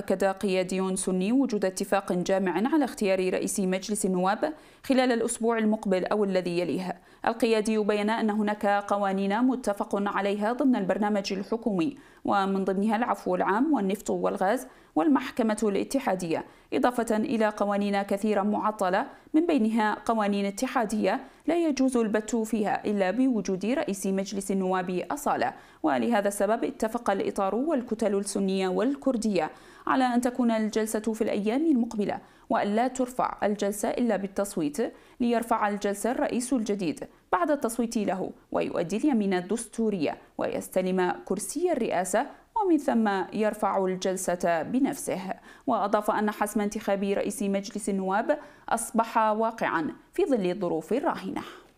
وأكد قيادي سني وجود اتفاق جامع على اختيار رئيس مجلس النواب خلال الأسبوع المقبل أو الذي يليه القيادي بين أن هناك قوانين متفق عليها ضمن البرنامج الحكومي ومن ضمنها العفو العام والنفط والغاز والمحكمة الاتحادية إضافة إلى قوانين كثيرة معطلة من بينها قوانين اتحادية لا يجوز البت فيها إلا بوجود رئيس مجلس النواب أصالة ولهذا السبب اتفق الإطار والكتل السنية والكردية على أن تكون الجلسة في الأيام المقبلة وألا ترفع الجلسة إلا بالتصويت ليرفع الجلسة الرئيس الجديد بعد التصويت له ويؤدي اليمين الدستورية ويستلم كرسي الرئاسة ومن ثم يرفع الجلسة بنفسه وأضاف أن حسم انتخاب رئيس مجلس النواب أصبح واقعا في ظل الظروف الراهنة